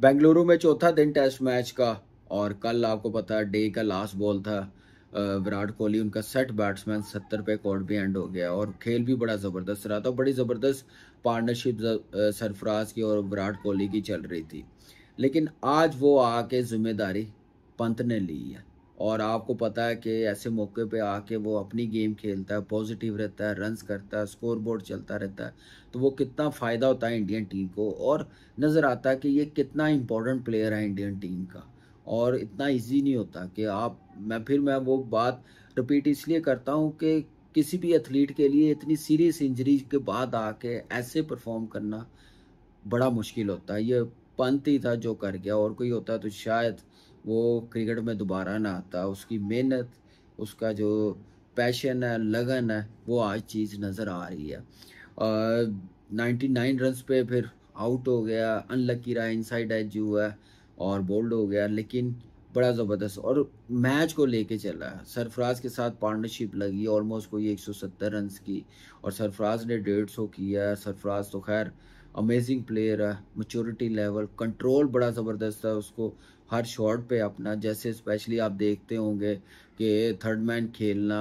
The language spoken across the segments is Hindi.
बेंगलुरु में चौथा दिन टेस्ट मैच का और कल आपको पता है डे का लास्ट बॉल था विराट कोहली उनका सेट बैट्समैन सत्तर पे कॉर्ड भी एंड हो गया और खेल भी बड़ा ज़बरदस्त रहा था बड़ी ज़बरदस्त पार्टनरशिप सरफराज की और विराट कोहली की चल रही थी लेकिन आज वो आके जिम्मेदारी पंत ने ली है और आपको पता है कि ऐसे मौके पे आके वो अपनी गेम खेलता है पॉजिटिव रहता है रन्स करता है स्कोर बोर्ड चलता रहता है तो वो कितना फ़ायदा होता है इंडियन टीम को और नज़र आता है कि ये कितना इम्पोर्टेंट प्लेयर है इंडियन टीम का और इतना इजी नहीं होता कि आप मैं फिर मैं वो बात रिपीट इसलिए करता हूँ कि किसी भी एथलीट के लिए इतनी सीरियस इंजरी के बाद आके ऐसे परफॉर्म करना बड़ा मुश्किल होता है ये पंत ही था जो कर गया और कोई होता तो शायद वो क्रिकेट में दोबारा ना आता उसकी मेहनत उसका जो पैशन है लगन है वो आज चीज़ नज़र आ रही है और नाइन रन पे फिर आउट हो गया अनलकी रहा इनसाइड एज है और बोल्ड हो गया लेकिन बड़ा ज़बरदस्त और मैच को लेके चला सरफराज के साथ पार्टनरशिप लगी ऑलमोस्ट कोई 170 रन की और सरफराज ने डेढ़ सौ किया सरफराज तो खैर अमेजिंग प्लेयर है मच्योरिटी लेवल कंट्रोल बड़ा ज़बरदस्त है उसको हर शॉट पे अपना जैसे स्पेशली आप देखते होंगे कि थर्ड मैन खेलना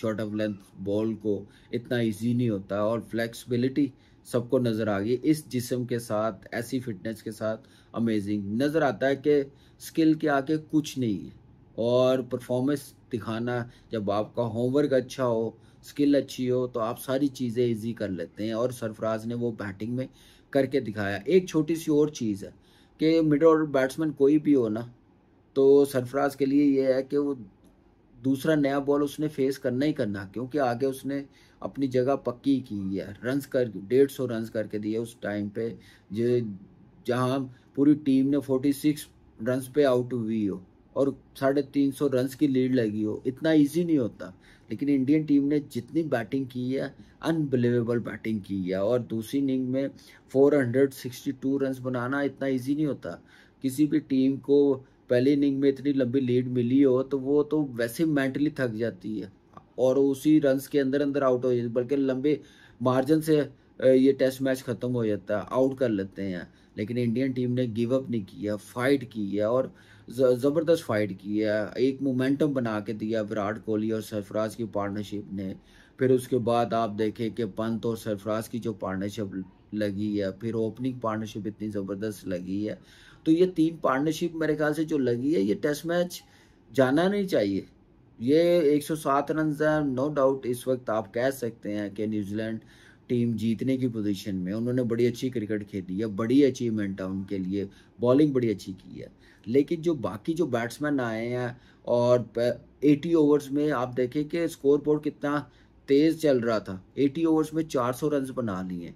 शॉर्ट ऑफ लेंथ बॉल को इतना इजी नहीं होता और फ्लेक्सिबिलिटी सबको नज़र आ गई इस जिसम के साथ ऐसी फिटनेस के साथ अमेजिंग नज़र आता है कि स्किल के आगे कुछ नहीं है और परफॉर्मेंस दिखाना जब आपका होमवर्क अच्छा हो स्किल अच्छी हो तो आप सारी चीज़ें इजी कर लेते हैं और सरफराज ने वो बैटिंग में करके दिखाया एक छोटी सी और चीज़ है कि मिड ऑर्डर बैट्समैन कोई भी हो ना तो सरफराज के लिए ये है कि वो दूसरा नया बॉल उसने फेस करना ही करना क्योंकि आगे उसने अपनी जगह पक्की की है रन कर डेढ़ सौ रन करके दिए उस टाइम पे जो जहाँ पूरी टीम ने फोर्टी सिक्स रन्स पे आउट हुई हो और साढ़े तीन सौ रन्स की लीड लगी हो इतना इजी नहीं होता लेकिन इंडियन टीम ने जितनी बैटिंग की है अनबिलीवेबल बैटिंग की है और दूसरी इनिंग में 462 रन्स बनाना इतना इजी नहीं होता किसी भी टीम को पहली इनिंग में इतनी लंबी लीड मिली हो तो वो तो वैसे मेंटली थक जाती है और उसी रन्स के अंदर अंदर आउट हो जाती बल्कि लंबे मार्जिन से ये टेस्ट मैच ख़त्म हो जाता है आउट कर लेते हैं लेकिन इंडियन टीम ने गिव अप नहीं किया फाइट की है और ज़बरदस्त फाइट की है एक मोमेंटम बना के दिया विराट कोहली और सरफराज की पार्टनरशिप ने फिर उसके बाद आप देखें कि पंत और सरफराज की जो पार्टनरशिप लगी है फिर ओपनिंग पार्टनरशिप इतनी ज़बरदस्त लगी है तो ये तीन पार्टनरशिप मेरे ख्याल से जो लगी है ये टेस्ट मैच जाना नहीं चाहिए ये 107 रन है नो डाउट इस वक्त आप कह सकते हैं कि न्यूजीलैंड टीम जीतने की पोजीशन में उन्होंने बड़ी अच्छी क्रिकेट खेली है बड़ी अचीवमेंट है उनके लिए बॉलिंग बड़ी अच्छी की है लेकिन जो बाकी जो बैट्समैन आए हैं और 80 ओवर्स में आप देखें कि स्कोर बोर्ड कितना तेज़ चल रहा था 80 ओवर्स में 400 रन बना लिए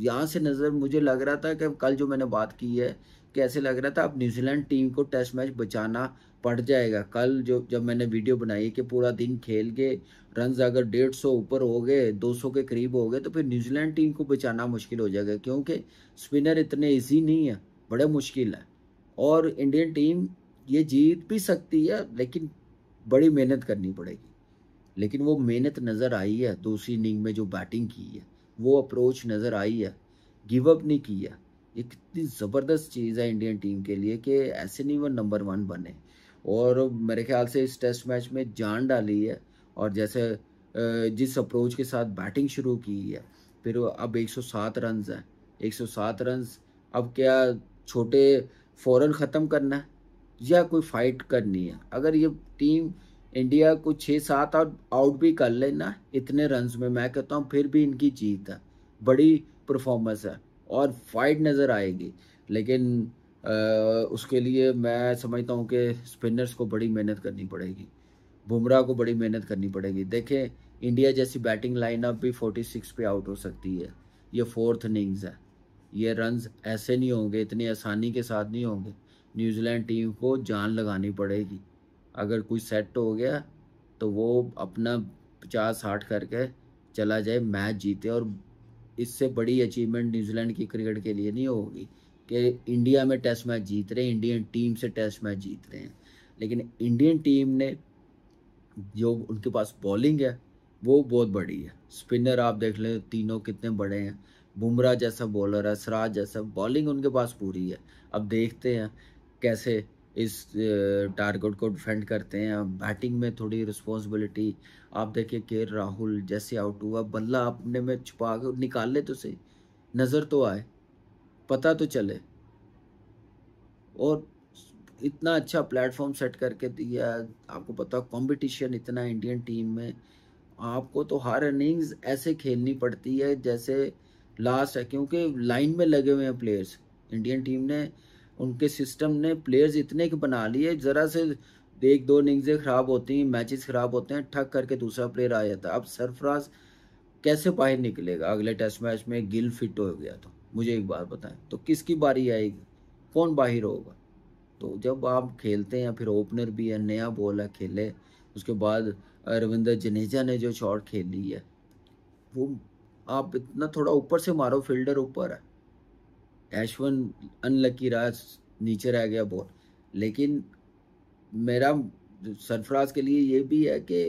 यहाँ से नज़र मुझे लग रहा था कि कल जो मैंने बात की है कैसे लग रहा था अब न्यूजीलैंड टीम को टेस्ट मैच बचाना पड़ जाएगा कल जो जब मैंने वीडियो बनाई कि पूरा दिन खेल के रन अगर डेढ़ सौ ऊपर हो गए दो सौ के करीब हो गए तो फिर न्यूजीलैंड टीम को बचाना मुश्किल हो जाएगा क्योंकि स्पिनर इतने ईजी नहीं है बड़े मुश्किल है और इंडियन टीम ये जीत भी सकती है लेकिन बड़ी मेहनत करनी पड़ेगी लेकिन वो मेहनत नज़र आई है दूसरी इनिंग में जो बैटिंग की है वो अप्रोच नज़र आई है गिव अप नहीं किया ये कितनी ज़बरदस्त चीज़ है इंडियन टीम के लिए कि ऐसे नहीं वो नंबर वन बने और मेरे ख्याल से इस टेस्ट मैच में जान डाली है और जैसे जिस अप्रोच के साथ बैटिंग शुरू की है फिर अब 107 रन हैं 107 रन अब क्या छोटे फ़ौर ख़त्म करना है या कोई फाइट करनी है अगर ये टीम इंडिया को छः सात और आउट भी कर लेना इतने रन में मैं कहता हूँ फिर भी इनकी जीत है बड़ी परफॉर्मेंस है और फाइट नज़र आएगी लेकिन आ, उसके लिए मैं समझता हूँ कि स्पिनर्स को बड़ी मेहनत करनी पड़ेगी बुमराह को बड़ी मेहनत करनी पड़ेगी देखें इंडिया जैसी बैटिंग लाइनअप भी 46 पे आउट हो सकती है ये फोर्थ इनिंग्स है ये रन्स ऐसे नहीं होंगे इतनी आसानी के साथ नहीं होंगे न्यूजीलैंड टीम को जान लगानी पड़ेगी अगर कुछ सेट हो गया तो वो अपना पचास साठ करके चला जाए मैच जीते और इससे बड़ी अचीवमेंट न्यूजीलैंड की क्रिकेट के लिए नहीं होगी कि इंडिया में टेस्ट मैच जीत रहे हैं इंडियन टीम से टेस्ट मैच जीत रहे हैं लेकिन इंडियन टीम ने जो उनके पास बॉलिंग है वो बहुत बड़ी है स्पिनर आप देख लें तीनों कितने बड़े हैं बुमराह जैसा बॉलर है सराज जैसा बॉलिंग उनके पास पूरी है अब देखते हैं कैसे इस टारगेट को डिफेंड करते हैं बैटिंग में थोड़ी रिस्पॉन्सिबिलिटी आप देखिए के राहुल जैसे आउट हुआ बल्ला अपने में छुपा कर निकाल ले तो सही नज़र तो आए पता तो चले और इतना अच्छा प्लेटफॉर्म सेट करके दिया आपको पता कंपटीशन इतना इंडियन टीम में आपको तो हर इनिंग्स ऐसे खेलनी पड़ती है जैसे लास्ट है क्योंकि लाइन में लगे हुए हैं प्लेयर्स इंडियन टीम ने उनके सिस्टम ने प्लेयर्स इतने के बना लिए ज़रा से एक दो इनिंग्सें ख़राब होती हैं मैचेस ख़राब होते हैं ठक करके दूसरा प्लेयर आ जाता है अब सरफराज कैसे बाहर निकलेगा अगले टेस्ट मैच में गिल फिट हो गया तो मुझे एक बार बताएं तो किसकी बारी आएगी कौन बाहर होगा तो जब आप खेलते हैं फिर ओपनर भी है नया बॉल है खेले उसके बाद रविंदर जनेजा ने जो शॉट खेली है वो आप इतना थोड़ा ऊपर से मारो फील्डर ऊपर है एशवन अनलकी रहा नीचे रह गया बहुत लेकिन मेरा सरफराज के लिए ये भी है कि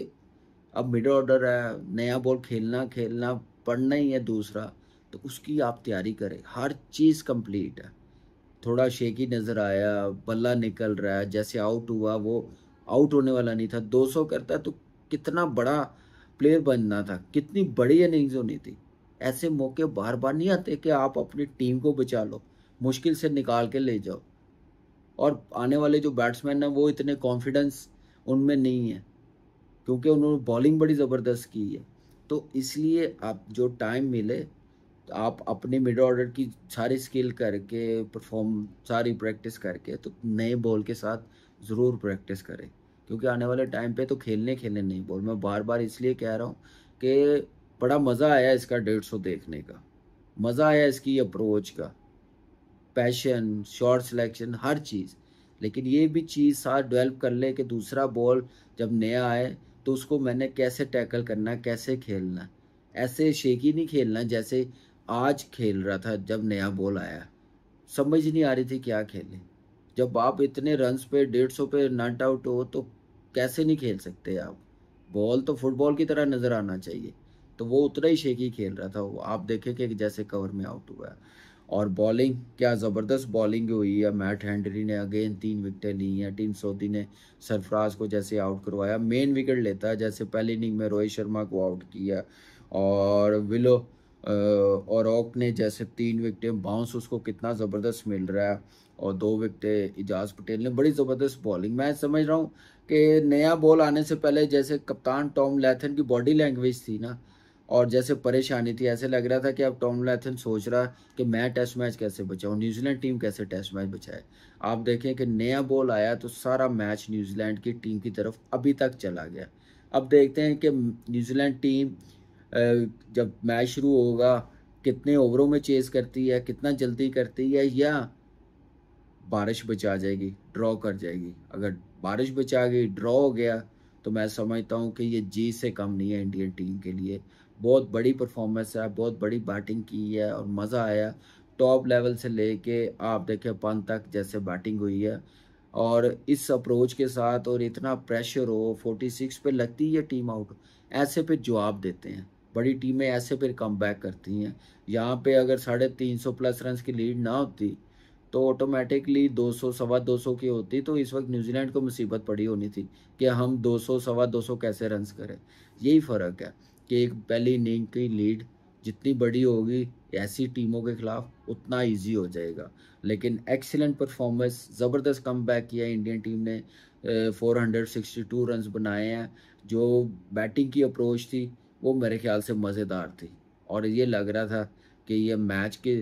अब मिड ऑर्डर है नया बॉल खेलना खेलना पढ़ना ही है दूसरा तो उसकी आप तैयारी करें हर चीज़ कंप्लीट है थोड़ा शेकी नज़र आया बल्ला निकल रहा है जैसे आउट हुआ वो आउट होने वाला नहीं था 200 करता तो कितना बड़ा प्लेयर बनना था कितनी बड़ी इनिंग्स होनी थी ऐसे मौके बार बार नहीं आते कि आप अपनी टीम को बचा लो मुश्किल से निकाल के ले जाओ और आने वाले जो बैट्समैन हैं वो इतने कॉन्फिडेंस उनमें नहीं है क्योंकि उन्होंने बॉलिंग बड़ी ज़बरदस्त की है तो इसलिए आप जो टाइम मिले तो आप अपने मिड ऑर्डर की सारी स्किल करके परफॉर्म सारी प्रैक्टिस करके तो नए बॉल के साथ ज़रूर प्रैक्टिस करें क्योंकि आने वाले टाइम पे तो खेलने खेलने नहीं बॉल मैं बार बार इसलिए कह रहा हूँ कि बड़ा मज़ा आया इसका डेढ़ सौ देखने का मज़ा आया इसकी अप्रोच का पैशन शॉर्ट सिलेक्शन हर चीज़ लेकिन ये भी चीज़ साथ डेवलप कर ले कि दूसरा बॉल जब नया आए तो उसको मैंने कैसे टैकल करना कैसे खेलना ऐसे शेकी नहीं खेलना जैसे आज खेल रहा था जब नया बॉल आया समझ नहीं आ रही थी क्या खेलें जब आप इतने रन्स पे डेढ़ सौ पे नॉट आउट हो तो कैसे नहीं खेल सकते आप बॉल तो फुटबॉल की तरह नज़र आना चाहिए तो वो उतना ही शेकी खेल रहा था वो आप देखें कि जैसे कवर में आउट हुआ है और बॉलिंग क्या ज़बरदस्त बॉलिंग हुई है मैट हैंडरी ने अगेन तीन विकटें ली हैं टीम सोदी ने सरफराज को जैसे आउट करवाया मेन विकेट लेता है जैसे पहली इनिंग में रोहित शर्मा को आउट किया और विलो और ओक ने जैसे तीन विकटें बाउंस उसको कितना ज़बरदस्त मिल रहा है और दो विकटें इजाज़ पटेल ने बड़ी ज़बरदस्त बॉलिंग मैं समझ रहा हूँ कि नया बॉल आने से पहले जैसे कप्तान टॉम लेथन की बॉडी लैंग्वेज थी ना और जैसे परेशानी थी ऐसे लग रहा था कि अब टॉम लैथन सोच रहा कि मैं टेस्ट मैच कैसे बचाऊँ न्यूजीलैंड टीम कैसे टेस्ट मैच बचाए आप देखें कि नया बॉल आया तो सारा मैच न्यूजीलैंड की टीम की तरफ अभी तक चला गया अब देखते हैं कि न्यूजीलैंड टीम जब मैच शुरू होगा कितने ओवरों में चेस करती है कितना जल्दी करती है या बारिश बचा जाएगी ड्रॉ कर जाएगी अगर बारिश बचा गई ड्रॉ हो गया तो मैं समझता हूँ कि ये जीत से कम नहीं है इंडियन टीम के लिए बहुत बड़ी परफॉर्मेंस है बहुत बड़ी बैटिंग की है और मज़ा आया टॉप लेवल से लेके आप देखें पंत तक जैसे बैटिंग हुई है और इस अप्रोच के साथ और इतना प्रेशर हो 46 पे लगती है टीम आउट ऐसे पे जवाब देते हैं बड़ी टीमें ऐसे पे कम बैक करती हैं यहाँ पे अगर साढ़े तीन सौ प्लस रन की लीड ना होती तो ऑटोमेटिकली दो सौ सवा दो सौ की होती तो इस वक्त न्यूजीलैंड को मुसीबत पड़ी होनी थी कि हम दो सौ सवा दो सौ कैसे रन करें यही फ़र्क है कि एक पहली इनिंग की लीड जितनी बड़ी होगी ऐसी टीमों के खिलाफ उतना इजी हो जाएगा लेकिन एक्सीलेंट परफॉर्मेंस ज़बरदस्त कम बैक किया इंडियन टीम ने four hundred sixty two run बनाए हैं जो बैटिंग की अप्रोच थी वो मेरे ख्याल से मज़ेदार थी और ये लग रहा था कि ये मैच के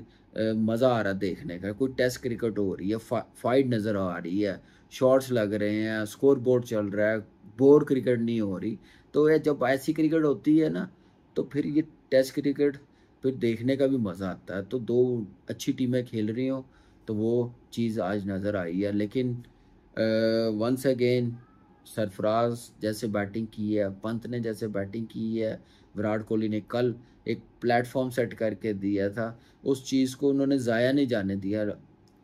मज़ा आ रहा देखने का कोई टेस्ट क्रिकेट हो रही है फा, फाइट नज़र आ रही है शॉट्स लग रहे हैं स्कोर बोर्ड चल रहा है बोर क्रिकेट नहीं हो रही तो यह जब ऐसी क्रिकेट होती है ना तो फिर ये टेस्ट क्रिकेट फिर देखने का भी मज़ा आता है तो दो अच्छी टीमें खेल रही हों तो वो चीज़ आज नज़र आई है लेकिन वंस अगेन सरफराज जैसे बैटिंग की है पंत ने जैसे बैटिंग की है विराट कोहली ने कल एक प्लेटफॉर्म सेट करके दिया था उस चीज़ को उन्होंने ज़ाया नहीं जाने दिया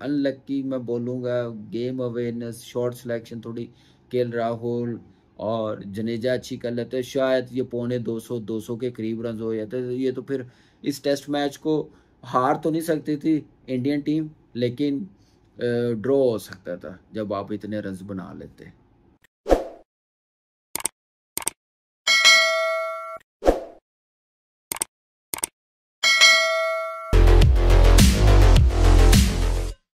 अनलक्की मैं बोलूँगा गेम अवेयरनेस शॉर्ट सिलेक्शन थोड़ी के राहुल और जनेजा अच्छी कर लेते हैं शायद ये पौने 200 200 के करीब रन हो जाते ये तो फिर इस टेस्ट मैच को हार तो नहीं सकती थी इंडियन टीम लेकिन ड्रॉ हो सकता था जब आप इतने रन बना लेते